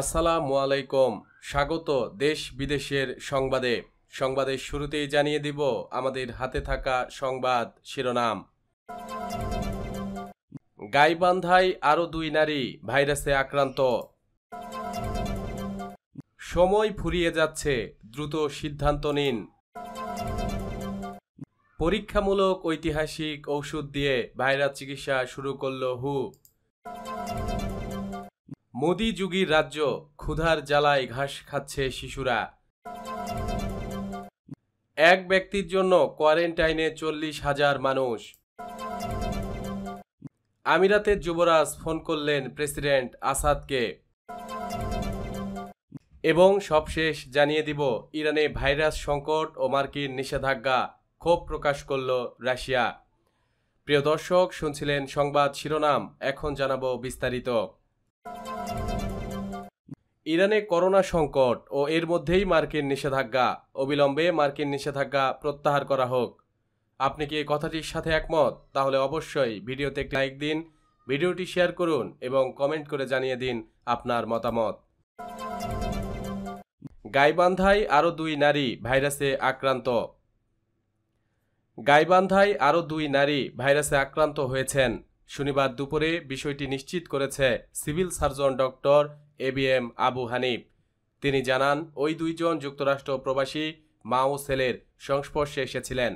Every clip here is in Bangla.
আসসালামু আলাইকুম স্বাগত দেশ বিদেশের সংবাদে সংবাদের শুরুতেই জানিয়ে দিব আমাদের হাতে থাকা সংবাদ শিরোনাম গাইবান্ধায় আরও দুই নারী ভাইরাসে আক্রান্ত সময় ফুরিয়ে যাচ্ছে দ্রুত সিদ্ধান্ত নিন পরীক্ষামূলক ঐতিহাসিক ঔষধ দিয়ে ভাইরাস চিকিৎসা শুরু করল হু মোদি যুগীর রাজ্য ক্ষুধার জ্বালায় ঘাস খাচ্ছে শিশুরা এক ব্যক্তির জন্য কোয়ারেন্টাইনে চল্লিশ হাজার মানুষ আমিরাতের যুবরাজ ফোন করলেন প্রেসিডেন্ট আসাদকে এবং সবশেষ জানিয়ে দিব ইরানে ভাইরাস সংকট ও মার্কিন নিষেধাজ্ঞা ক্ষোভ প্রকাশ করল রাশিয়া প্রিয় দর্শক শুনছিলেন সংবাদ শিরোনাম এখন জানাবো বিস্তারিত ইরানে করোনা সংকট ও এর মধ্যেই মার্কিন নিষেধাজ্ঞা অবিলম্বে মার্কিন নিষেধাজ্ঞা প্রত্যাহার করা হোক আপনি কি এই কথাটির সাথে একমত তাহলে অবশ্যই ভিডিওতে একটি লাইক দিন ভিডিওটি শেয়ার করুন এবং কমেন্ট করে জানিয়ে দিন আপনার মতামত গাইবান্ধায় আরও দুই নারী ভাইরাসে আক্রান্ত গাইবান্ধায় আরও দুই নারী ভাইরাসে আক্রান্ত হয়েছেন শনিবার দুপুরে বিষয়টি নিশ্চিত করেছে civil surgeon doctor A B M Abu Hanif তিনি জানান ওই দুইজন যুক্তরাষ্ট্র প্রবাসী মা ও ছেলের সংস্পর্শে এসেছিলেন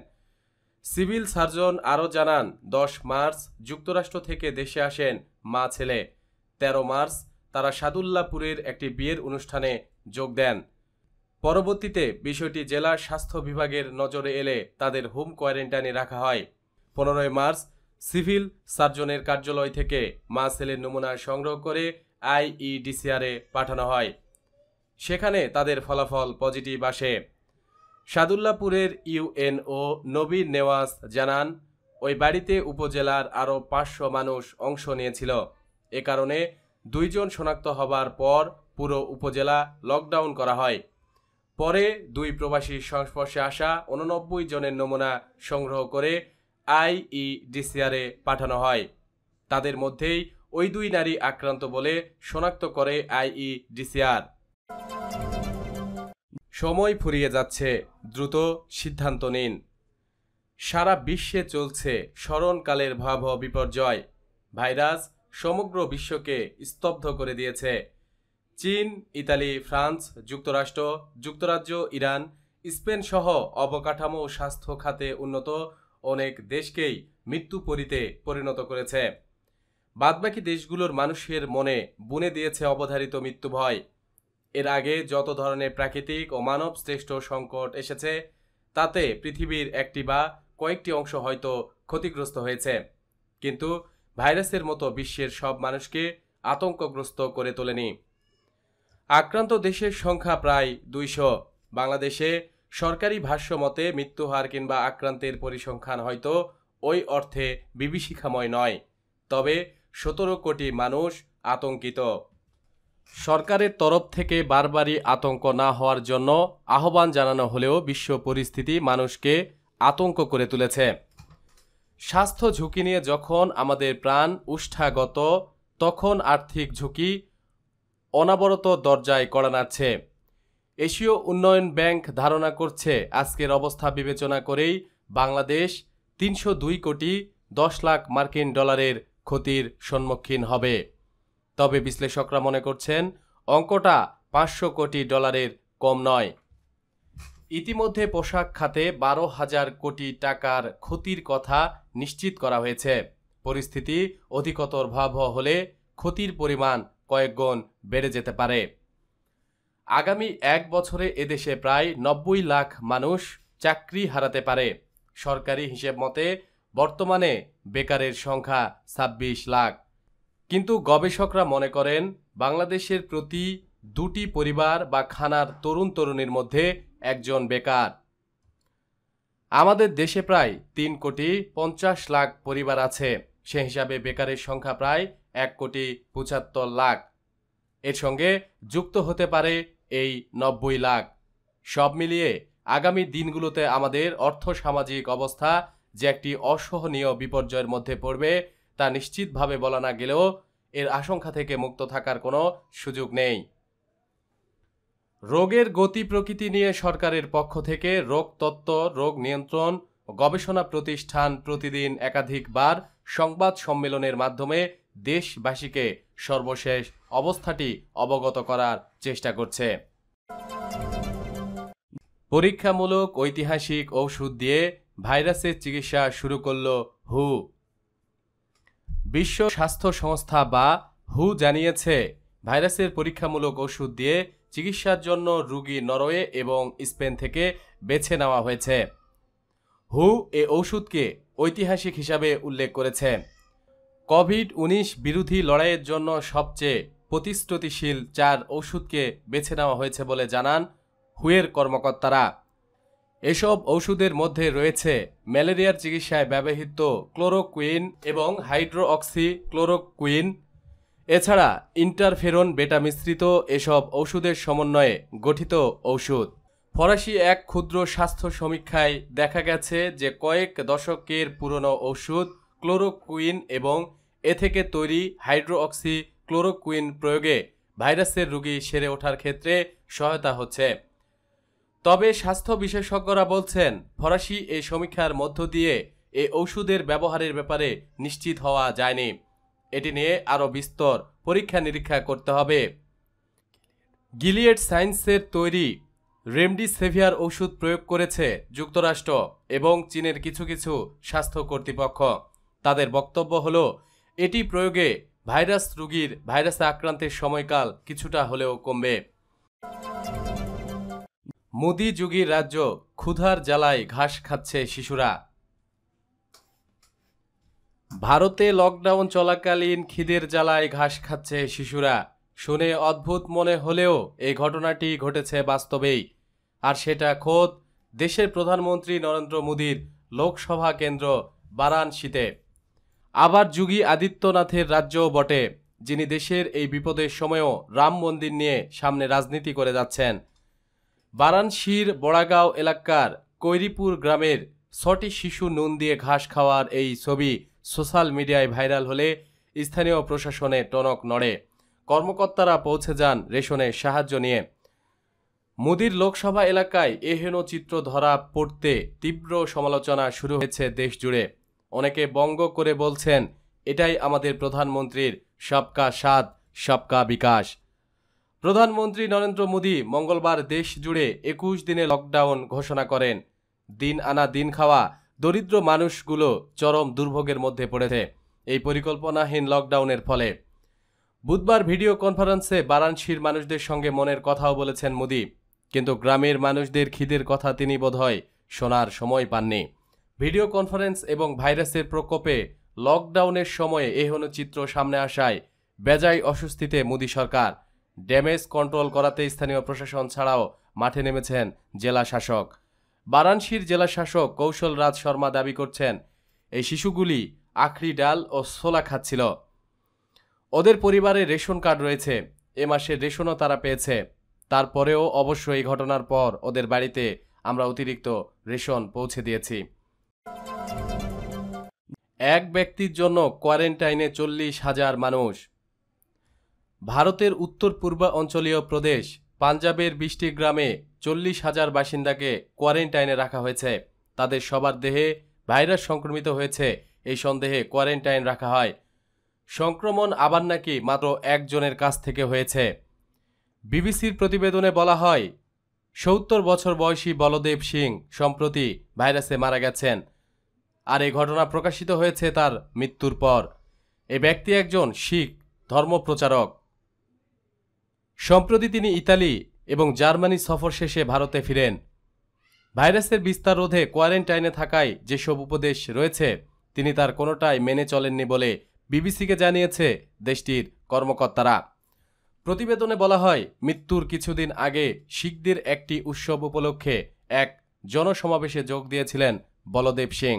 সিভিল সার্জন আরও জানান দশ মার্চ যুক্তরাষ্ট্র থেকে দেশে আসেন মা ছেলে ১৩ মার্চ তারা সাদুল্লাপুরের একটি বিয়ের অনুষ্ঠানে যোগ দেন পরবর্তীতে বিষয়টি জেলা স্বাস্থ্য বিভাগের নজরে এলে তাদের হোম কোয়ারেন্টাইনে রাখা হয় পনেরোই মার্চ সিভিল সার্জনের কার্যালয় থেকে মা ছেলের নমুনা সংগ্রহ করে আইইডিসিআরে পাঠানো হয় সেখানে তাদের ফলাফল পজিটিভ আসে সাদুল্লাপুরের ইউএনও নবীন নেওয়াজ জানান ওই বাড়িতে উপজেলার আরও পাঁচশো মানুষ অংশ নিয়েছিল এ কারণে দুইজন শনাক্ত হবার পর পুরো উপজেলা লকডাউন করা হয় পরে দুই প্রবাসীর সংস্পর্শে আসা উননব্বই জনের নমুনা সংগ্রহ করে আইইডিসিআরে পাঠানো হয় তাদের মধ্যেই ওই দুই নারী আক্রান্ত বলে শনাক্ত করে আইইডিসিআর সময় ফুরিয়ে যাচ্ছে দ্রুত সিদ্ধান্ত নিন সারা বিশ্বে চলছে স্মরণকালের ভয়াবহ বিপর্যয় ভাইরাস সমগ্র বিশ্বকে স্তব্ধ করে দিয়েছে চীন ইতালি ফ্রান্স যুক্তরাষ্ট্র যুক্তরাজ্য ইরান স্পেন সহ অবকাঠামো স্বাস্থ্য খাতে উন্নত অনেক দেশকেই মৃত্যু পরিতে পরিণত করেছে বাদবাকি দেশগুলোর মানুষের মনে বুনে দিয়েছে অবধারিত মৃত্যু ভয় এর আগে যত ধরনের প্রাকৃতিক ও মানব শ্রেষ্ঠ সংকট এসেছে তাতে পৃথিবীর একটি বা কয়েকটি অংশ হয়তো ক্ষতিগ্রস্ত হয়েছে কিন্তু ভাইরাসের মতো বিশ্বের সব মানুষকে আতঙ্কগ্রস্ত করে তোলেনি আক্রান্ত দেশের সংখ্যা প্রায় দুইশো বাংলাদেশে সরকারি ভাষ্য মতে মৃত্যুহার কিংবা আক্রান্তের পরিসংখ্যান হয়তো ওই অর্থে বিভীষিকাময় নয় তবে সতেরো কোটি মানুষ আতঙ্কিত সরকারের তরফ থেকে বারবারই আতঙ্ক না হওয়ার জন্য আহ্বান জানানো হলেও বিশ্ব পরিস্থিতি মানুষকে আতঙ্ক করে তুলেছে স্বাস্থ্য ঝুঁকি নিয়ে যখন আমাদের প্রাণ উষ্ঠাগত তখন আর্থিক ঝুঁকি অনাবরত দরজায় কড়া নাড়ছে এশীয় উন্নয়ন ব্যাংক ধারণা করছে আজকের অবস্থা বিবেচনা করেই বাংলাদেশ তিনশো দুই কোটি দশ লাখ মার্কিন ডলারের ক্ষতির সম্মুখীন হবে তবে বিশ্লেষকরা মনে করছেন অঙ্কটা পাঁচশো কোটি ডলারের কম নয় ইতিমধ্যে পোশাক খাতে বারো হাজার কোটি টাকার ক্ষতির কথা নিশ্চিত করা হয়েছে পরিস্থিতি অধিকতর ভয়াবহ হলে ক্ষতির পরিমাণ কয়েকগুণ বেড়ে যেতে পারে আগামী এক বছরে এদেশে প্রায় নব্বই লাখ মানুষ চাকরি হারাতে পারে সরকারি হিসেব মতে বর্তমানে বেকারের সংখ্যা ছাব্বিশ লাখ কিন্তু গবেষকরা মনে করেন বাংলাদেশের প্রতি দুটি পরিবার বা খানার তরুণ তরুণীর মধ্যে একজন বেকার আমাদের দেশে প্রায় তিন কোটি পঞ্চাশ লাখ পরিবার আছে সে হিসাবে বেকারের সংখ্যা প্রায় এক কোটি পঁচাত্তর লাখ এর সঙ্গে যুক্ত হতে পারে এই নব্বই লাখ সব মিলিয়ে আগামী দিনগুলোতে আমাদের অর্থ সামাজিক অবস্থা যে একটি অসহনীয় বিপর্যয়ের মধ্যে পড়বে তা নিশ্চিতভাবে বলা না গেলেও এর আশঙ্কা থেকে মুক্ত থাকার কোনো সুযোগ নেই রোগের গতি প্রকৃতি নিয়ে সরকারের পক্ষ থেকে রোগতত্ত্ব রোগ নিয়ন্ত্রণ গবেষণা প্রতিষ্ঠান প্রতিদিন একাধিকবার সংবাদ সম্মেলনের মাধ্যমে দেশবাসীকে সর্বশেষ অবস্থাটি অবগত করার চেষ্টা করছে পরীক্ষামূলক ঐতিহাসিক ঔষধ দিয়ে ভাইরাসের চিকিৎসা শুরু করল হু বিশ্ব স্বাস্থ্য সংস্থা বা হু জানিয়েছে ভাইরাসের পরীক্ষামূলক ওষুধ দিয়ে চিকিৎসার জন্য রুগী নরওয়ে এবং স্পেন থেকে বেছে নেওয়া হয়েছে হু এ ঔষধকে ঐতিহাসিক হিসাবে উল্লেখ করেছে কোভিড উনিশ বিরোধী লড়াইয়ের জন্য সবচেয়ে প্রতিশ্রুতিশীল চার ওষুধকে বেছে নেওয়া হয়েছে বলে জানান হুয়ের কর্মকর্তারা এসব ওষুধের মধ্যে রয়েছে ম্যালেরিয়ার চিকিৎসায় ব্যবহৃত ক্লোরোকুইন এবং হাইড্রোঅক্সি ক্লোরোকুইন এছাড়া ইন্টারফেরন বেটা মিশ্রিত এসব ওষুধের সমন্বয়ে গঠিত ঔষধ ফরাসি এক ক্ষুদ্র স্বাস্থ্য সমীক্ষায় দেখা গেছে যে কয়েক দশকের পুরনো ঔষুধ ক্লোরোকুইন এবং এ থেকে তৈরি হাইড্রোঅক্সি ক্লোরোকুইন প্রয়োগে ভাইরাসের রোগী সেরে ওঠার ক্ষেত্রে সহায়তা হচ্ছে তবে স্বাস্থ্য বিশেষজ্ঞরা বলছেন ফরাসি এই সমীক্ষার মধ্য দিয়ে এ ঔষধের ব্যবহারের ব্যাপারে নিশ্চিত হওয়া যায়নি এটি নিয়ে আরও বিস্তর পরীক্ষা নিরীক্ষা করতে হবে গিলিয়েট সায়েন্সের তৈরি রেমডিসেভিয়ার ওষুধ প্রয়োগ করেছে যুক্তরাষ্ট্র এবং চীনের কিছু কিছু স্বাস্থ্য কর্তৃপক্ষ তাদের বক্তব্য হলো এটি প্রয়োগে ভাইরাস রোগীর ভাইরাসে আক্রান্তের সময়কাল কিছুটা হলেও কমবে মোদি যুগীর রাজ্য ক্ষুধার জ্বালায় ঘাস খাচ্ছে শিশুরা ভারতে লকডাউন চলাকালীন খিদের জ্বালায় ঘাস খাচ্ছে শিশুরা শুনে অদ্ভুত মনে হলেও এই ঘটনাটি ঘটেছে বাস্তবেই আর সেটা খোদ দেশের প্রধানমন্ত্রী নরেন্দ্র মোদীর লোকসভা কেন্দ্র বারাণসীতে আবার যুগী আদিত্যনাথের রাজ্যও বটে যিনি দেশের এই বিপদের সময়ও রাম মন্দির নিয়ে সামনে রাজনীতি করে যাচ্ছেন বারাণসীর বড়াগাঁও এলাকার কৈরিপুর গ্রামের ছটি শিশু নুন দিয়ে ঘাস খাওয়ার এই ছবি সোশ্যাল মিডিয়ায় ভাইরাল হলে স্থানীয় প্রশাসনে টনক নড়ে কর্মকর্তারা পৌঁছে যান রেশনে সাহায্য নিয়ে মোদির লোকসভা এলাকায় এহেন চিত্র ধরা পড়তে তীব্র সমালোচনা শুরু হয়েছে দেশ জুড়ে অনেকে বঙ্গ করে বলছেন এটাই আমাদের প্রধানমন্ত্রীর সবকা সাথ সবকা বিকাশ প্রধানমন্ত্রী নরেন্দ্র মোদী মঙ্গলবার দেশ জুড়ে একুশ দিনে লকডাউন ঘোষণা করেন দিন আনা দিন খাওয়া দরিদ্র মানুষগুলো চরম দুর্ভোগের মধ্যে পড়েছে এই পরিকল্পনাহীন লকডাউনের ফলে বুধবার ভিডিও কনফারেন্সে বারাণসীর মানুষদের সঙ্গে মনের কথাও বলেছেন মোদী কিন্তু গ্রামের মানুষদের খিদের কথা তিনি বোধহয় শোনার সময় পাননি ভিডিও কনফারেন্স এবং ভাইরাসের প্রকোপে লকডাউনের সময়ে এহেন চিত্র সামনে আসায় বেজায় অস্বস্তিতে মোদী সরকার ড্যামেজ কন্ট্রোল করাতে স্থানীয় প্রশাসন ছাড়াও মাঠে নেমেছেন জেলা শাসক বারাণসীর জেলা শাসক কৌশল রাজ শর্মা দাবি করছেন এই শিশুগুলি আখরি ডাল ও ছোলা খাচ্ছিল ওদের পরিবারে রেশন কার্ড রয়েছে এ মাসে রেশনও তারা পেয়েছে তারপরেও অবশ্য এই ঘটনার পর ওদের বাড়িতে আমরা অতিরিক্ত রেশন পৌঁছে দিয়েছি এক ব্যক্তির জন্য কোয়ারেন্টাইনে চল্লিশ হাজার মানুষ ভারতের উত্তর পূর্বাঞ্চলীয় প্রদেশ পাঞ্জাবের বৃষ্টি গ্রামে চল্লিশ হাজার বাসিন্দাকে কোয়ারেন্টাইনে রাখা হয়েছে তাদের সবার দেহে ভাইরাস সংক্রমিত হয়েছে এই সন্দেহে কোয়ারেন্টাইন রাখা হয় সংক্রমণ আবার নাকি মাত্র একজনের কাছ থেকে হয়েছে বিবিসির প্রতিবেদনে বলা হয় সত্তর বছর বয়সী বলদেব সিং সম্প্রতি ভাইরাসে মারা গেছেন আর এই ঘটনা প্রকাশিত হয়েছে তার মৃত্যুর পর এ ব্যক্তি একজন শিখ ধর্মপ্রচারক সম্প্রতি তিনি ইতালি এবং জার্মানি সফর শেষে ভারতে ফিরেন ভাইরাসের বিস্তার রোধে কোয়ারেন্টাইনে থাকায় যেসব উপদেশ রয়েছে তিনি তার কোনোটাই মেনে চলেননি বলে বিবিসিকে জানিয়েছে দেশটির কর্মকর্তারা প্রতিবেদনে বলা হয় মৃত্যুর কিছুদিন আগে শিখদের একটি উৎসব উপলক্ষে এক জনসমাবেশে যোগ দিয়েছিলেন বলদেব সিং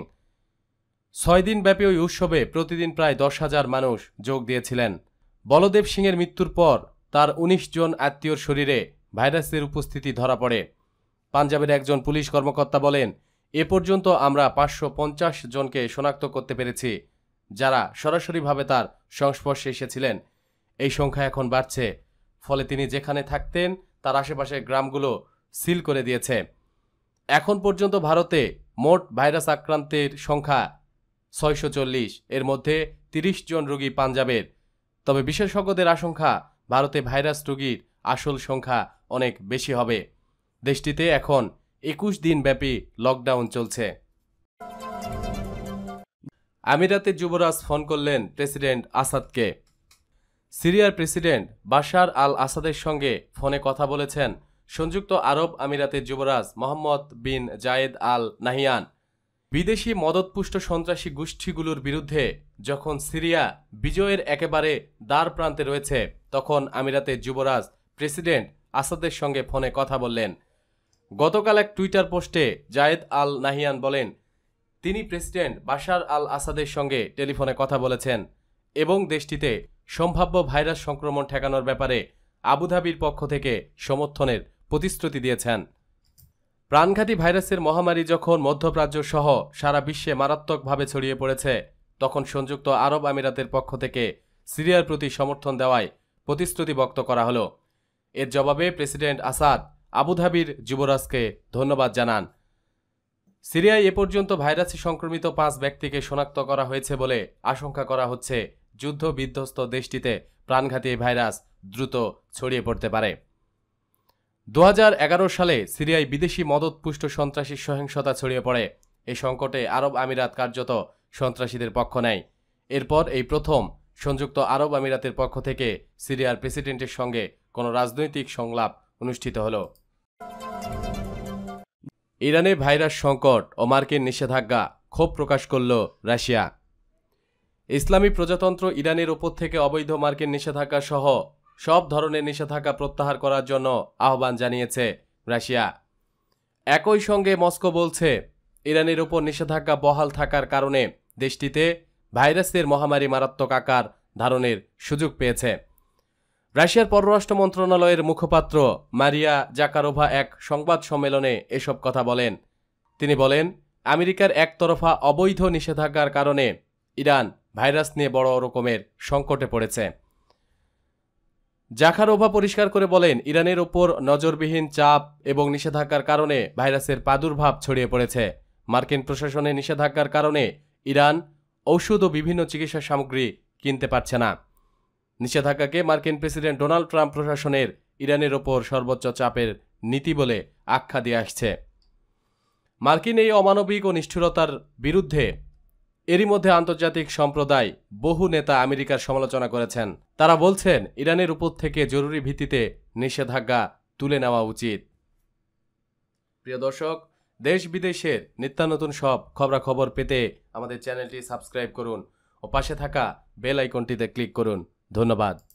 ছয় দিন ব্যাপী ওই উৎসবে প্রতিদিন প্রায় দশ হাজার মানুষ যোগ দিয়েছিলেন বলদেব সিংয়ের মৃত্যুর পর তার ১৯ জন আত্মীয়র শরীরে ভাইরাসের উপস্থিতি ধরা পড়ে পাঞ্জাবের একজন পুলিশ কর্মকর্তা বলেন এ পর্যন্ত আমরা পাঁচশো পঞ্চাশ জনকে শনাক্ত করতে পেরেছি যারা সরাসরিভাবে তার সংস্পর্শে এসেছিলেন এই সংখ্যা এখন বাড়ছে ফলে তিনি যেখানে থাকতেন তার আশেপাশের গ্রামগুলো সিল করে দিয়েছে এখন পর্যন্ত ভারতে মোট ভাইরাস আক্রান্তের সংখ্যা ছয়শো চল্লিশ এর মধ্যে তিরিশ জন রোগী পাঞ্জাবের তবে বিশেষজ্ঞদের আশঙ্কা ভারতে ভাইরাস রোগীর আসল সংখ্যা অনেক বেশি হবে দেশটিতে এখন একুশ দিনব্যাপী লকডাউন চলছে আমিরাতে যুবরাজ ফোন করলেন প্রেসিডেন্ট আসাদকে সিরিয়ার প্রেসিডেন্ট বাশার আল আসাদের সঙ্গে ফোনে কথা বলেছেন সংযুক্ত আরব আমিরাতের যুবরাজ মোহাম্মদ বিন জায়েদ আল নাহিয়ান বিদেশি মদতপুষ্ট সন্ত্রাসী গোষ্ঠীগুলোর বিরুদ্ধে যখন সিরিয়া বিজয়ের একেবারে দ্বার প্রান্তে রয়েছে তখন আমিরাতে যুবরাজ প্রেসিডেন্ট আসাদের সঙ্গে ফোনে কথা বললেন গতকাল এক টুইটার পোস্টে জায়েদ আল নাহিয়ান বলেন তিনি প্রেসিডেন্ট বাশার আল আসাদের সঙ্গে টেলিফোনে কথা বলেছেন এবং দেশটিতে সম্ভাব্য ভাইরাস সংক্রমণ ঠেকানোর ব্যাপারে আবুধাবির পক্ষ থেকে সমর্থনের প্রতিশ্রুতি দিয়েছেন প্রাণঘাতী ভাইরাসের মহামারী যখন মধ্যপ্রাচ্য সহ সারা বিশ্বে মারাত্মকভাবে ছড়িয়ে পড়েছে তখন সংযুক্ত আরব আমিরাতের পক্ষ থেকে সিরিয়ার প্রতি সমর্থন দেওয়ায় প্রতিশ্রুতি ব্যক্ত করা হলো এর জবাবে প্রেসিডেন্ট আসাদ আবুধাবির যুবরাজকে ধন্যবাদ জানান সিরিয়ায় এ পর্যন্ত ভাইরাসে সংক্রমিত পাঁচ ব্যক্তিকে শনাক্ত করা হয়েছে বলে আশঙ্কা করা হচ্ছে যুদ্ধ বিধ্বস্ত দেশটিতে প্রাণঘাতী ভাইরাস দ্রুত ছড়িয়ে পড়তে পারে দু সালে সিরিয়ায় বিদেশি মদতপুষ্ট সন্ত্রাসী সহিংসতা ছড়িয়ে পড়ে এই সংকটে আরব আমিরাত কার্যত সন্ত্রাসীদের পক্ষ নেয় এরপর এই প্রথম সংযুক্ত আরব আমিরাতের পক্ষ থেকে সিরিয়ার প্রেসিডেন্টের সঙ্গে কোনো রাজনৈতিক সংলাপ অনুষ্ঠিত হল ইরানে ভাইরাস সংকট ও মার্কিন নিষেধাজ্ঞা ক্ষোভ প্রকাশ করল রাশিয়া ইসলামী প্রজাতন্ত্র ইরানের ওপর থেকে অবৈধ মার্কিন নিষেধাজ্ঞা সহ সব ধরনের নিষেধাজ্ঞা প্রত্যাহার করার জন্য আহ্বান জানিয়েছে রাশিয়া একই সঙ্গে মস্কো বলছে ইরানের ওপর নিষেধাজ্ঞা বহাল থাকার কারণে দেশটিতে ভাইরাসের মহামারী মারাত্মক আকার ধারণের সুযোগ পেয়েছে রাশিয়ার পররাষ্ট্র মন্ত্রণালয়ের মুখপাত্র মারিয়া জাকারোভা এক সংবাদ সম্মেলনে এসব কথা বলেন তিনি বলেন আমেরিকার একতরফা অবৈধ নিষেধাজ্ঞার কারণে ইরান ভাইরাস নিয়ে বড় রকমের সংকটে পড়েছে জাখারোভা পরিষ্কার করে বলেন ইরানের ওপর নজরবিহীন চাপ এবং নিষেধাজ্ঞার কারণে ভাইরাসের প্রাদুর্ভাব ছড়িয়ে পড়েছে মার্কিন প্রশাসনের নিষেধাজ্ঞার কারণে ইরান ঔষধ ও বিভিন্ন চিকিৎসা সামগ্রী কিনতে পারছে না নিষেধাজ্ঞাকে মার্কিন প্রেসিডেন্ট ডোনাল্ড ট্রাম্প প্রশাসনের ইরানের ওপর সর্বোচ্চ চাপের নীতি বলে আখ্যা দিয়ে আসছে মার্কিন এই অমানবিক ও নিষ্ঠুরতার বিরুদ্ধে এরই মধ্যে আন্তর্জাতিক সম্প্রদায় বহু নেতা আমেরিকার সমালোচনা করেছেন তারা বলছেন ইরানের উপর থেকে জরুরি ভিত্তিতে নিষেধাজ্ঞা তুলে নেওয়া উচিত প্রিয় দর্শক দেশ বিদেশের নিত্যানতুন সব খবরাখবর পেতে আমাদের চ্যানেলটি সাবস্ক্রাইব করুন ও পাশে থাকা বেল আইকনটিতে ক্লিক করুন ধন্যবাদ